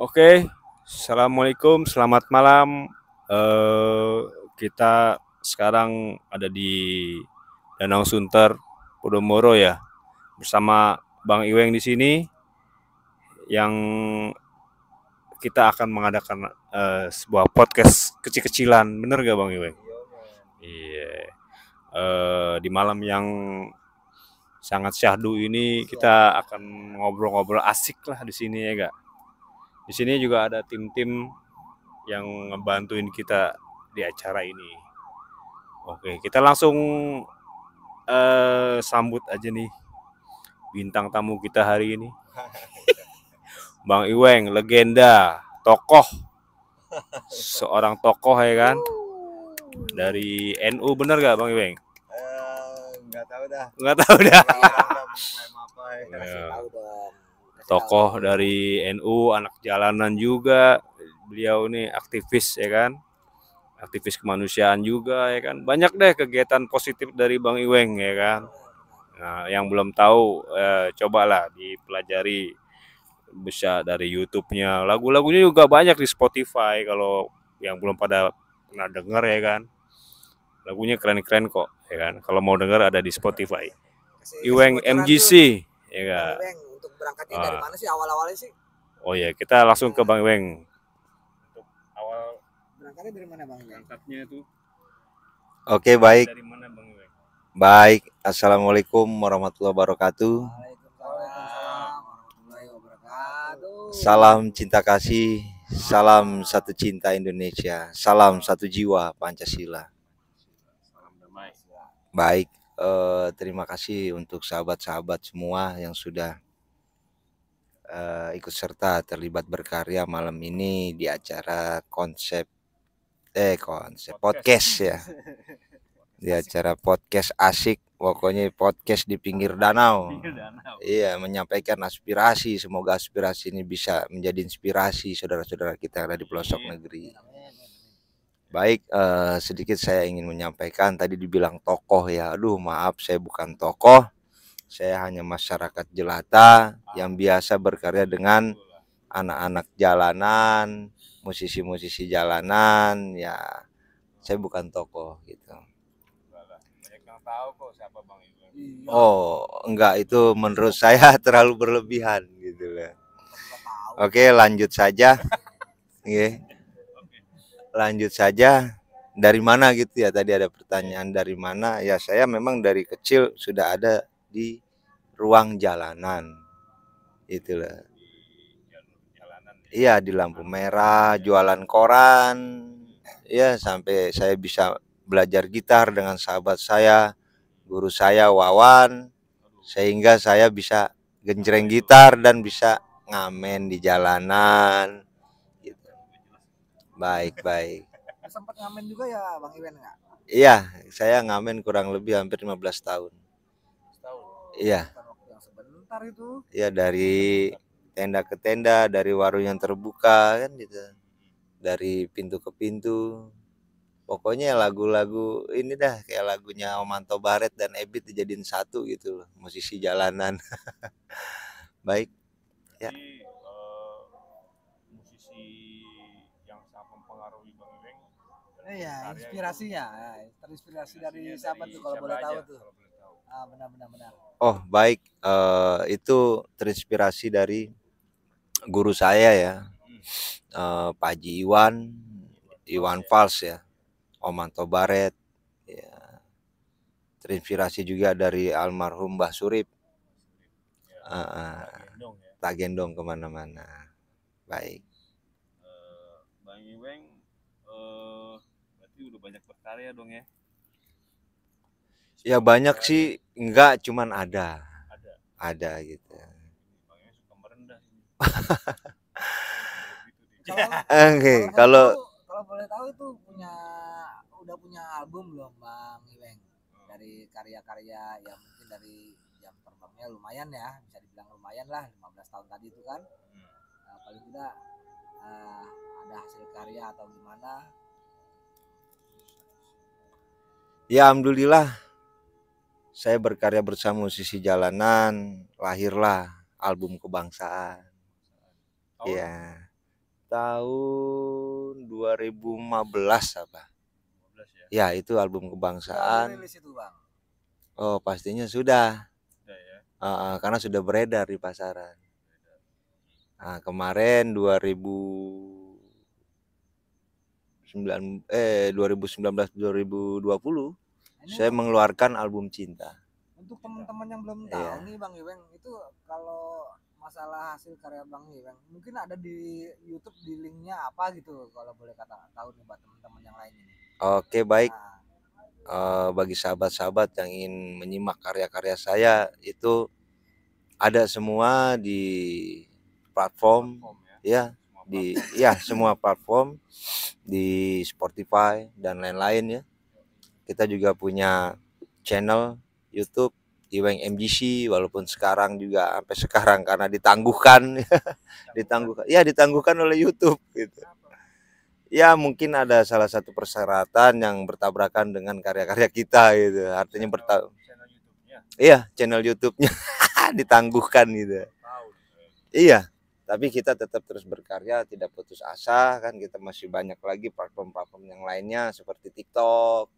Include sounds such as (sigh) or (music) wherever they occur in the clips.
Oke, okay. assalamualaikum, selamat malam. Uh, kita sekarang ada di Danau Sunter, Podomoro ya, bersama Bang Iweng di sini yang kita akan mengadakan uh, sebuah podcast kecil-kecilan, bener gak Bang Iweng? Iya. Yeah. Iya. Uh, di malam yang sangat syahdu ini iya. kita akan ngobrol-ngobrol asik lah di sini ya gak? Di sini juga ada tim-tim yang ngebantuin kita di acara ini. Oke, kita langsung uh, sambut aja nih bintang tamu kita hari ini. (laughs) Bang Iweng, legenda, tokoh. Seorang tokoh ya kan? Dari NU bener gak Bang Iweng? Eh, gak tahu dah gak tahu dah tahu dah tokoh dari NU, anak jalanan juga. Beliau ini aktivis ya kan. Aktivis kemanusiaan juga ya kan. Banyak deh kegiatan positif dari Bang Iweng ya kan. Nah, yang belum tahu eh, cobalah dipelajari bisa dari YouTube-nya. Lagu-lagunya juga banyak di Spotify kalau yang belum pada pernah dengar ya kan. Lagunya keren-keren kok ya kan. Kalau mau dengar ada di Spotify. Iweng MGC ya kan berangkatnya ah. dari mana sih awal-awalnya sih? Oh iya, kita langsung ke Bang Weng. Untuk awal berangkatnya dari mana Bang Berangkatnya itu Oke, okay, baik. Dari mana Bang Weng? Baik, Assalamualaikum warahmatullahi wabarakatuh. Salam cinta kasih, salam satu cinta Indonesia, salam satu jiwa Pancasila. Baik, eh, terima kasih untuk sahabat-sahabat semua yang sudah uh, ikut serta terlibat berkarya malam ini di acara konsep eh konsep podcast, podcast ya. Di acara podcast asik, pokoknya podcast di pinggir danau. danau. Iya, menyampaikan aspirasi. Semoga aspirasi ini bisa menjadi inspirasi saudara-saudara kita ada di pelosok negeri. Baik, eh, sedikit saya ingin menyampaikan tadi dibilang tokoh ya. Aduh, maaf saya bukan tokoh saya hanya masyarakat jelata ah. yang biasa berkarya dengan anak-anak jalanan, musisi-musisi jalanan, ya saya bukan tokoh gitu. Iya. Oh, enggak itu menurut saya (laughs) terlalu berlebihan gitu loh. Oke, lanjut saja. (laughs) Iya. Oke. Lanjut saja. Dari mana gitu ya tadi ada pertanyaan dari mana? Ya saya memang dari kecil sudah ada di ruang jalanan itu loh iya di lampu merah jualan koran ya sampai saya bisa belajar gitar dengan sahabat saya guru saya Wawan sehingga saya bisa genjreng gitar dan bisa ngamen di jalanan gitu. baik baik sempat ngamen juga ya Bang Iwan nggak? Iya, saya ngamen kurang lebih hampir 15 tahun. Iya. yang sebentar itu. Iya dari tenda ke tenda, dari warung yang terbuka kan gitu. Dari pintu ke pintu. Pokoknya lagu-lagu ini dah kayak lagunya Omanto Baret dan Ebit dijadiin satu gitu loh, musisi jalanan. (laughs) Baik. Ya. Jadi, ya. Uh, musisi yang sangat mempengaruhi Bang Iya, inspirasinya. Nah, terinspirasi dari siapa tuh kalau boleh tahu tuh? Ah, benar, benar, benar. Oh baik, uh, itu terinspirasi dari guru saya ya, uh, Pak Haji Iwan, Iwan iya. Fals ya, Omanto Baret, ya. terinspirasi juga dari almarhum Mbah Surip, uh, iya, uh, tak gendong ya. kemana-mana, baik. Uh, Bang Iweng, uh, berarti udah banyak berkarya dong ya? ya banyak ya, sih enggak cuman ada ada, ada gitu oh, (laughs) Oke, kalau kalau boleh tahu itu punya udah punya album belum Bang Iweng? Hmm. Dari karya-karya yang mungkin dari jam terbangnya lumayan ya, bisa dibilang lumayan lah 15 tahun tadi itu kan. Hmm. Nah, paling tidak uh, ada hasil karya atau gimana? Ya alhamdulillah saya berkarya bersama musisi jalanan, lahirlah album kebangsaan. Iya. Tahun 2015 apa? 15 ya. Ya, itu album kebangsaan. Itu, Bang. Oh, pastinya sudah. Sudah ya. Uh, karena sudah beredar di pasaran. Nah, kemarin 2000 eh 2019 2020 saya mengeluarkan album cinta untuk teman-teman yang belum iya. tahu yeah. nih bang Iweng itu kalau masalah hasil karya bang Iweng mungkin ada di YouTube di linknya apa gitu kalau boleh kata tahu nih buat teman-teman yang lain ini oke okay, baik nah, uh, bagi sahabat-sahabat yang ingin menyimak karya-karya saya itu ada semua di platform, platform ya, ya di ya semua platform di Spotify dan lain-lain ya kita juga punya channel YouTube di Iweng MGC walaupun sekarang juga sampai sekarang karena ditangguhkan (laughs) ditangguhkan ya ditangguhkan oleh YouTube gitu. Ya mungkin ada salah satu persyaratan yang bertabrakan dengan karya-karya kita gitu. Artinya berta Iya, channel YouTube-nya (laughs) ditangguhkan gitu. Iya, tapi kita tetap terus berkarya, tidak putus asa kan kita masih banyak lagi platform-platform yang lainnya seperti TikTok,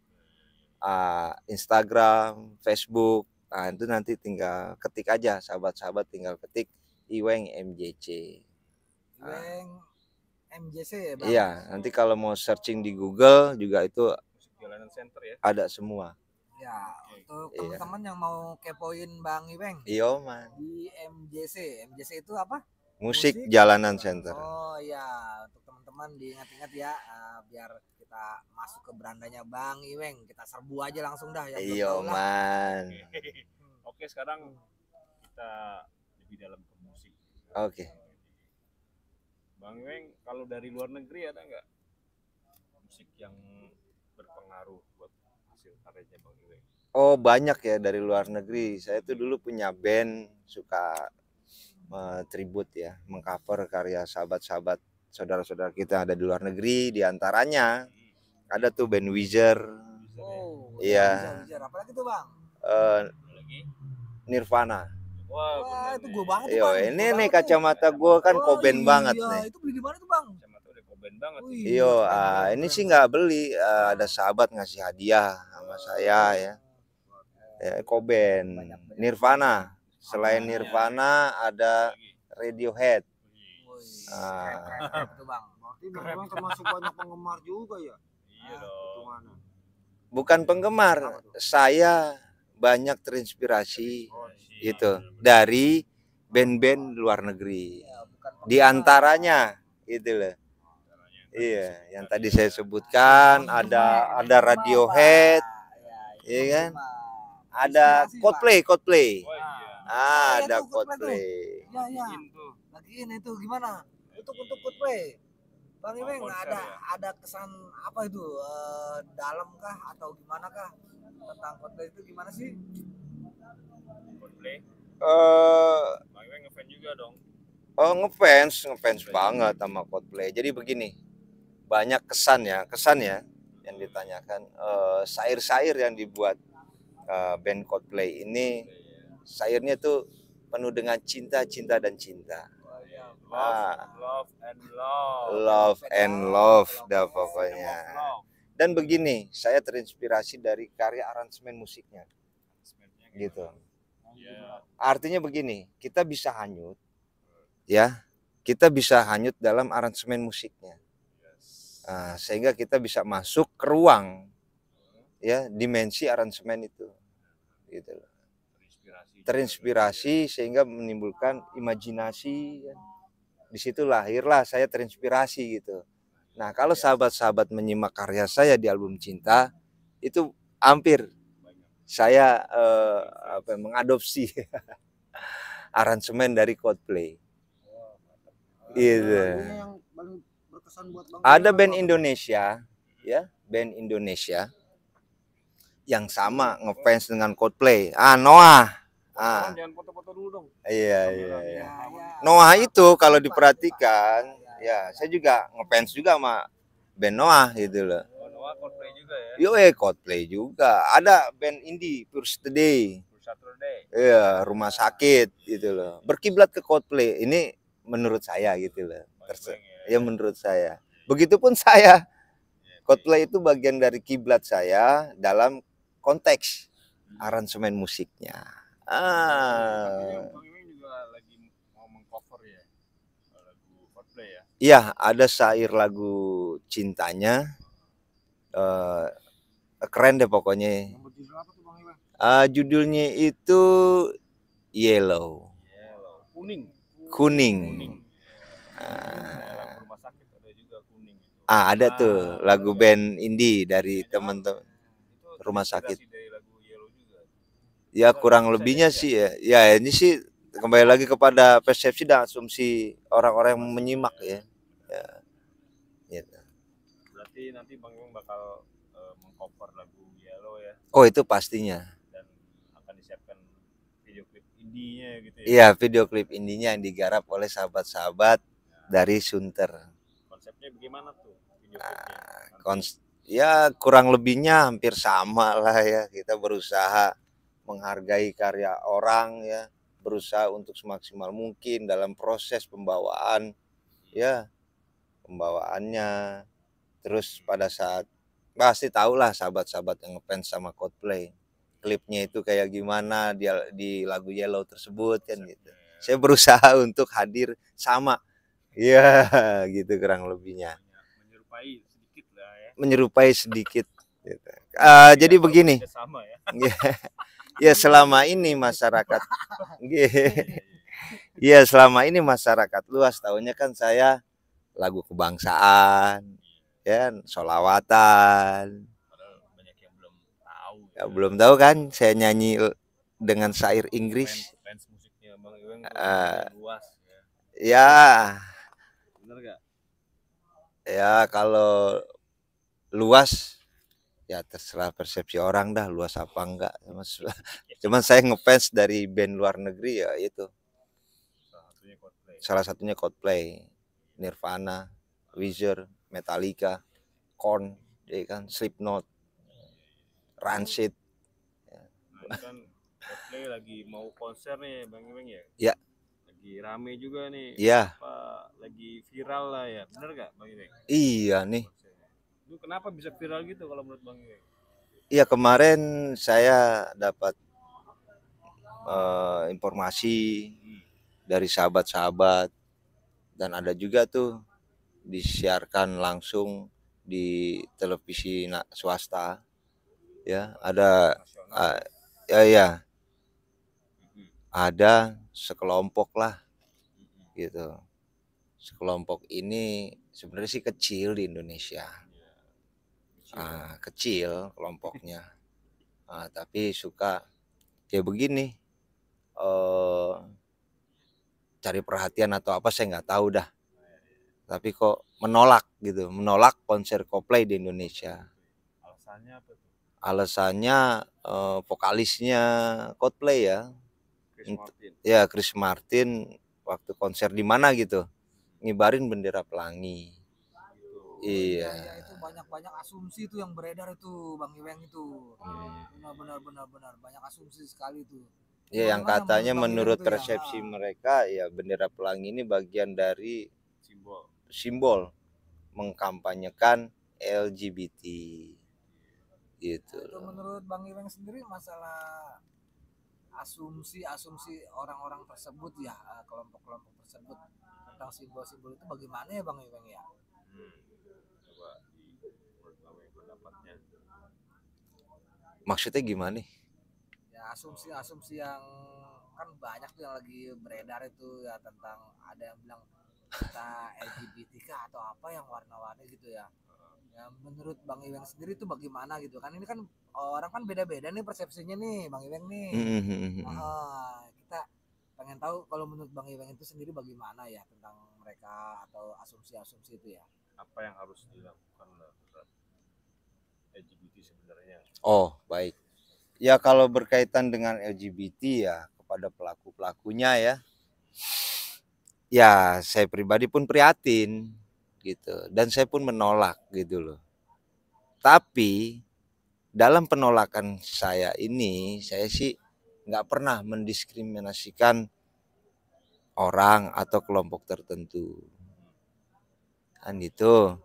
uh, Instagram, Facebook. Nah, itu nanti tinggal ketik aja sahabat-sahabat tinggal ketik Iweng MJC. Iweng uh, MJC ya, Bang. Iya, nanti kalau mau searching di Google juga itu Center ya. Ada semua. Ya, untuk iya. teman-teman yang mau kepoin Bang Iweng. Iya, Man. Di MJC. MJC itu apa? Musik, Musik Jalanan Center. Oh iya, untuk teman-teman diingat-ingat ya uh, biar kita masuk ke berandanya Bang Iweng kita serbu aja langsung dah ya iya man (laughs) oke. okay, sekarang hmm. kita lebih dalam ke musik oke okay. Bang Iweng kalau dari luar negeri ada nggak musik yang berpengaruh buat hasil karyanya Bang Iweng Oh banyak ya dari luar negeri. Saya tuh dulu punya band suka tribut ya, mengcover karya sahabat-sahabat saudara-saudara kita ada di luar negeri. diantaranya antaranya ada tuh band Wizard oh, iya apalagi tuh bang uh, Nirvana Wah, Wah itu gue banget Yo, ini nih kacamata gue kan oh, koben iya, banget nih. Itu beli di mana tuh bang? Kacamata udah koben banget. Oh, iya, Yo, uh, ini sih nggak beli. Uh, ada sahabat ngasih hadiah sama saya ya. Ya koben. Nirvana. Selain iya, iya. Nirvana ada Radiohead. Uh, Keren, bang. Berarti memang termasuk banyak penggemar juga ya. Iya ah, bukan iya. penggemar, saya banyak terinspirasi oh, itu iya, dari band-band luar negeri. Di antaranya itu loh. Iya, yang tadi saya sebutkan ada ada Radiohead, iya kan? Ada Coldplay, Coldplay. Oh, ah, ada Coldplay. Ya, ya. ini tuh gimana? Untuk untuk Coldplay. Bang nggak ada ya? ada kesan apa itu uh, eh, dalam kah atau gimana kah tentang Coldplay itu gimana sih? Coldplay. Uh, Bang ngefans juga dong. Oh ngefans, ngefans Coldplay. banget sama Coldplay. Jadi begini, banyak kesan ya, kesan ya yang ditanyakan. sair eh, sair-sair yang dibuat uh, band Coldplay ini, ya. sairnya tuh penuh dengan cinta, cinta dan cinta love, ah. love and love. Love and love, dah pokoknya. Dan begini, saya terinspirasi dari karya aransemen musiknya. Gitu. Yeah. Oh, iya. Artinya begini, kita bisa hanyut ya. Kita bisa hanyut dalam aransemen musiknya. Nah, sehingga kita bisa masuk ke ruang ya dimensi aransemen itu gitu terinspirasi, ya. terinspirasi sehingga menimbulkan imajinasi ya di situ lahirlah saya terinspirasi gitu. Nah, kalau iya. sahabat-sahabat menyimak karya saya di album Cinta, itu hampir saya eh, apa, mengadopsi (laughs) aransemen dari Coldplay. Wow, iya. itu. Ada band Indonesia, ya, band Indonesia yang sama ngefans dengan Coldplay. Ah, Noah ah. jangan foto-foto dulu dong iya iya, iya. Ya, ya, iya Noah itu kalau diperhatikan ya saya juga ngefans juga sama band Noah gitu loh oh, Noah cosplay juga ya yo eh cosplay juga ada band indie First Today Saturday. Iya, rumah sakit gitu loh. Berkiblat ke cosplay. Ini menurut saya gitu loh. Terus ya. ya menurut saya. Begitupun (laughs) saya. Iya, cosplay itu bagian dari kiblat saya dalam konteks hmm. aransemen musiknya. Ah. Bang ya, ya? Iya, ada syair lagu cintanya. Uh, keren deh pokoknya. Judul Uh, judulnya itu Yellow. Yellow. Kuning. Kuning. kuning. Ah. ah ada tuh ah, lagu band indie dari teman-teman rumah sakit ya kurang lebihnya sih ya ya ini sih kembali lagi kepada persepsi dan asumsi orang-orang yang menyimak ya. ya. Gitu. Berarti nanti Bang Yung bakal uh, mengcover lagu Yellow ya. Oh, itu pastinya. Dan akan disiapkan video klip indinya gitu ya. Iya, video klip indinya yang digarap oleh sahabat-sahabat nah. dari Sunter. Konsepnya bagaimana tuh video ah, klipnya? ya kurang lebihnya hampir sama lah ya. Kita berusaha menghargai karya orang ya, berusaha untuk semaksimal mungkin dalam proses pembawaan ya pembawaannya terus hmm. pada saat pasti tahulah sahabat-sahabat yang ngefans sama Coldplay klipnya itu kayak gimana dia di lagu Yellow tersebut kan gitu saya berusaha (laughs) untuk hadir sama ya gitu kurang lebihnya menyerupai sedikit lah ya menyerupai sedikit gitu. uh, jadi ah, begini sama ya iya ya selama ini masyarakat ya selama ini masyarakat luas tahunya kan saya lagu kebangsaan ya kan, solawatan belum tahu ya, belum tahu kan saya nyanyi dengan syair Inggris uh, ya, ya. ya kalau luas ya terserah persepsi orang dah luas apa enggak (laughs) (laughs) cuman saya ngefans dari band luar negeri ya itu salah satunya Coldplay, Nirvana Weezer Metallica Korn ya kan Slipknot Rancid ya. nah, kan Coldplay lagi mau konser nih Bang Imeng ya ya lagi rame juga nih ya apa, lagi viral lah ya bener gak Bang Imeng? iya nih Lu kenapa bisa viral gitu kalau menurut Bang Iwe? Iya kemarin saya dapat uh, informasi dari sahabat-sahabat dan ada juga tuh disiarkan langsung di televisi swasta ya ada uh, ya ya ada sekelompok lah gitu sekelompok ini sebenarnya sih kecil di Indonesia Iya. ah, kecil kelompoknya uh, tapi suka kayak begini uh, cari perhatian atau apa saya nggak tahu dah tapi kok menolak gitu menolak konser Coldplay di Indonesia alasannya apa tuh? alasannya uh, vokalisnya Coldplay ya Chris Martin. ya Chris Martin waktu konser di mana gitu ngibarin bendera pelangi iya, iya, iya banyak-banyak asumsi itu yang beredar itu Bang Iweng itu. Benar-benar iya, iya. hmm. benar-benar banyak asumsi sekali iya, itu. Ya, yang katanya menurut persepsi yang, mereka ya bendera pelangi ini bagian dari simbol simbol mengkampanyekan LGBT gitu. Nah, itu menurut Bang Iweng sendiri masalah asumsi-asumsi orang-orang tersebut ya eh, kelompok-kelompok tersebut tentang simbol-simbol itu bagaimana ya Bang Iweng ya? Hmm maksudnya gimana nih ya asumsi asumsi yang kan banyak tuh yang lagi beredar itu ya tentang ada yang bilang kita LGBTK (laughs) atau apa yang warna-warni gitu ya ya menurut Bang Iweng sendiri itu bagaimana gitu kan ini kan orang kan beda-beda nih persepsinya nih Bang Iweng nih nah, kita pengen tahu kalau menurut Bang Iweng itu sendiri bagaimana ya tentang mereka atau asumsi-asumsi itu ya apa yang harus dilakukan LGBT sebenarnya. Oh, baik. Ya kalau berkaitan dengan LGBT ya kepada pelaku-pelakunya ya. Ya, saya pribadi pun prihatin gitu dan saya pun menolak gitu loh. Tapi dalam penolakan saya ini saya sih nggak pernah mendiskriminasikan orang atau kelompok tertentu kan gitu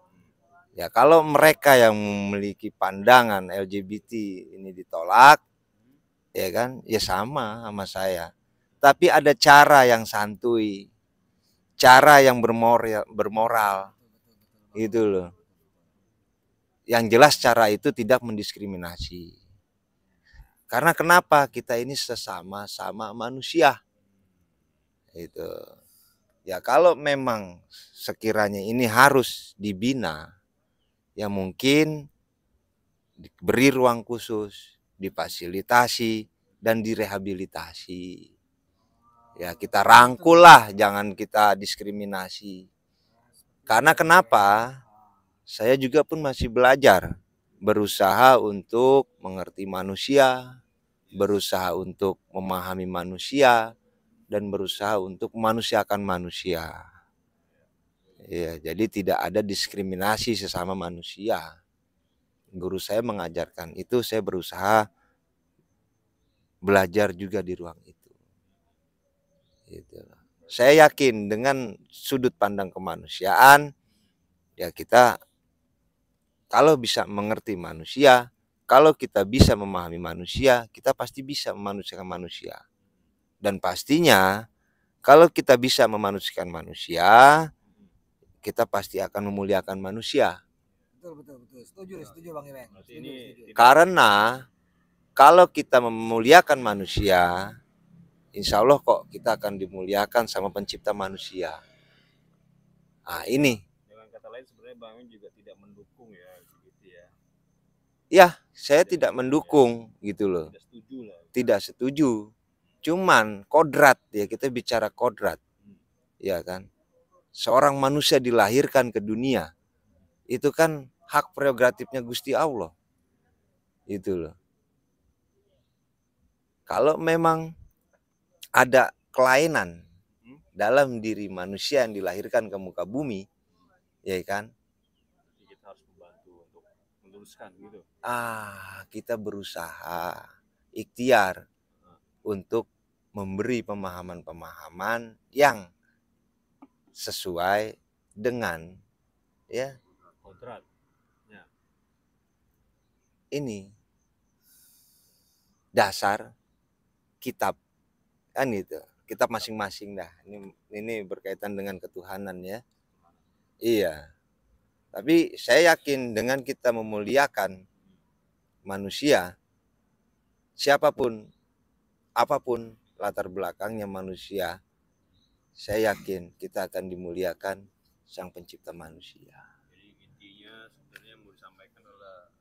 Ya kalau mereka yang memiliki pandangan LGBT ini ditolak, hmm. ya kan, ya sama sama saya. Tapi ada cara yang santui, cara yang bermoral, bermoral, gitu loh. Yang jelas cara itu tidak mendiskriminasi. Karena kenapa kita ini sesama sama manusia, itu. Ya kalau memang sekiranya ini harus dibina, yang mungkin diberi ruang khusus, difasilitasi dan direhabilitasi. Ya, kita rangkul lah, jangan kita diskriminasi. Karena kenapa? Saya juga pun masih belajar, berusaha untuk mengerti manusia, berusaha untuk memahami manusia dan berusaha untuk memanusiakan manusia. Iya, jadi tidak ada diskriminasi sesama manusia. Guru saya mengajarkan itu, saya berusaha belajar juga di ruang itu. Gitu. Saya yakin dengan sudut pandang kemanusiaan, ya kita kalau bisa mengerti manusia, kalau kita bisa memahami manusia, kita pasti bisa memanusiakan manusia. Dan pastinya, kalau kita bisa memanusiakan manusia, kita pasti akan memuliakan manusia. Betul betul betul. Setuju, setuju Bang Iben. Karena kalau kita memuliakan manusia, insya Allah kok kita akan dimuliakan sama pencipta manusia. Ah ini. Dengan kata lain sebenarnya Bang Iren juga tidak mendukung ya gitu ya. Ya, saya tidak, tidak ya. mendukung ya. gitu loh. Tidak setuju lah. Tidak setuju. Cuman kodrat ya kita bicara kodrat. Hmm. Ya kan? seorang manusia dilahirkan ke dunia itu kan hak prerogatifnya Gusti Allah. Itu loh. Kalau memang ada kelainan hmm? dalam diri manusia yang dilahirkan ke muka bumi, ya kan? Kita harus membantu untuk meluruskan gitu. Ah, kita berusaha ikhtiar hmm. untuk memberi pemahaman-pemahaman yang sesuai dengan ya kontrak ya. ini dasar kitab kan gitu kitab masing-masing dah ini ini berkaitan dengan ketuhanan ya iya tapi saya yakin dengan kita memuliakan manusia siapapun apapun latar belakangnya manusia saya yakin kita akan dimuliakan Sang Pencipta manusia. Jadi intinya sebenarnya yang mau disampaikan adalah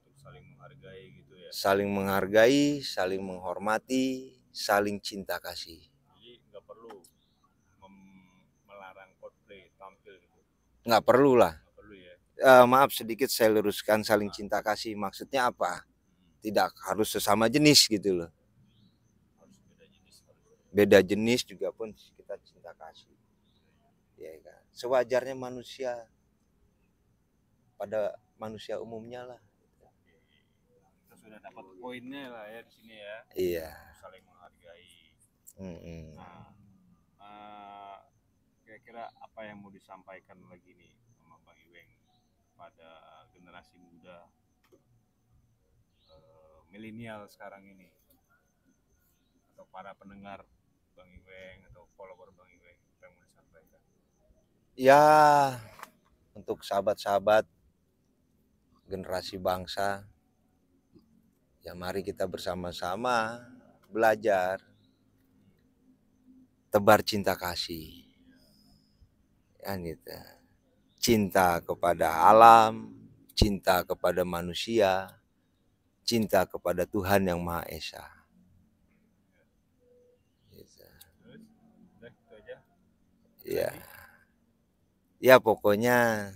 untuk saling menghargai gitu ya. Saling menghargai, saling menghormati, saling cinta kasih. Jadi nggak perlu melarang cosplay tampil gitu. Nggak perlu lah. ya. Uh, maaf sedikit saya luruskan saling nah. cinta kasih maksudnya apa? Hmm. Tidak harus sesama jenis gitu loh beda jenis juga pun kita cinta kasih ya kan sewajarnya manusia pada manusia umumnya lah kita sudah dapat poinnya lah ya di sini ya iya saling menghargai mm -hmm. nah kira eh, kira-kira apa yang mau disampaikan lagi nih sama Bang Iweng pada generasi muda uh, milenial sekarang ini atau para pendengar Bang Iweng atau follower Bang Iweng yang mau disampaikan? Ya, untuk sahabat-sahabat generasi bangsa, ya mari kita bersama-sama belajar tebar cinta kasih. Ya, Cinta kepada alam, cinta kepada manusia, cinta kepada Tuhan yang Maha Esa. ya ya pokoknya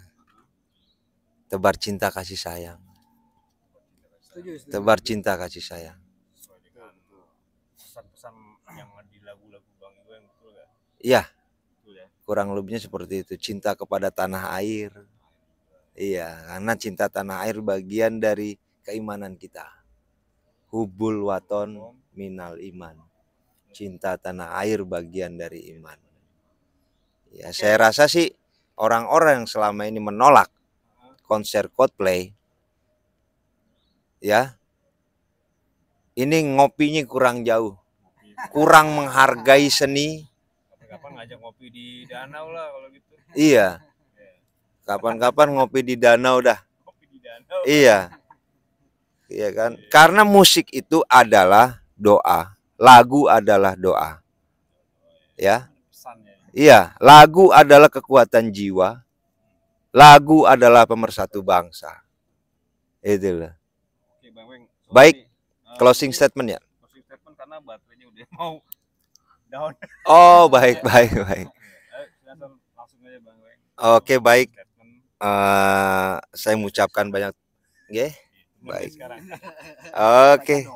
tebar cinta kasih sayang tebar cinta kasih sayang pesan Iya. Ya? Kurang lebihnya seperti itu cinta kepada tanah air. Iya, karena cinta tanah air bagian dari keimanan kita. Hubul waton minal iman. Cinta tanah air bagian dari iman. Ya, saya rasa sih orang-orang yang selama ini menolak konser Coldplay ya ini ngopinya kurang jauh kurang menghargai seni kapan ngajak ngopi di danau lah kalau gitu iya kapan-kapan ngopi di danau dah di danau. iya iya kan karena musik itu adalah doa lagu adalah doa ya Iya, lagu adalah kekuatan jiwa. Lagu adalah pemersatu bangsa. Itulah. Oke, Baik, eh, closing statement ya. Closing statement karena baterainya udah (laughs) mau down. Oh, baik, baik, baik. Oke, eh, baik. Uh, saya mengucapkan banyak yeah baik oke (laughs)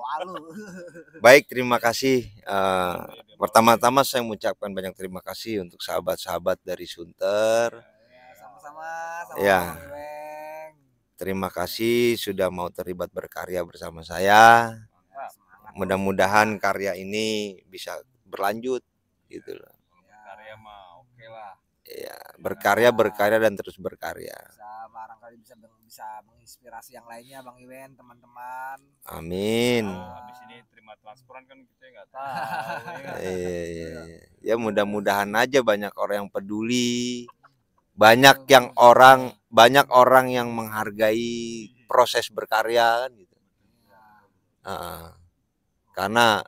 baik terima kasih uh, pertama-tama saya mengucapkan banyak terima kasih untuk sahabat-sahabat dari Sunter iya, sama-sama ya terima kasih sudah mau terlibat berkarya bersama saya mudah-mudahan karya ini bisa berlanjut gitu Iya, iya, berkarya berkarya dan terus berkarya. Bisa barangkali bisa bisa menginspirasi yang lainnya Bang Iwen, teman-teman. Amin. Habis nah, ini terima transferan kan kita nggak tahu. Ya kan? iya, iya, iya, iya, Ya mudah-mudahan aja banyak orang yang peduli. Banyak yang orang banyak orang yang menghargai proses berkarya kan gitu. Uh, karena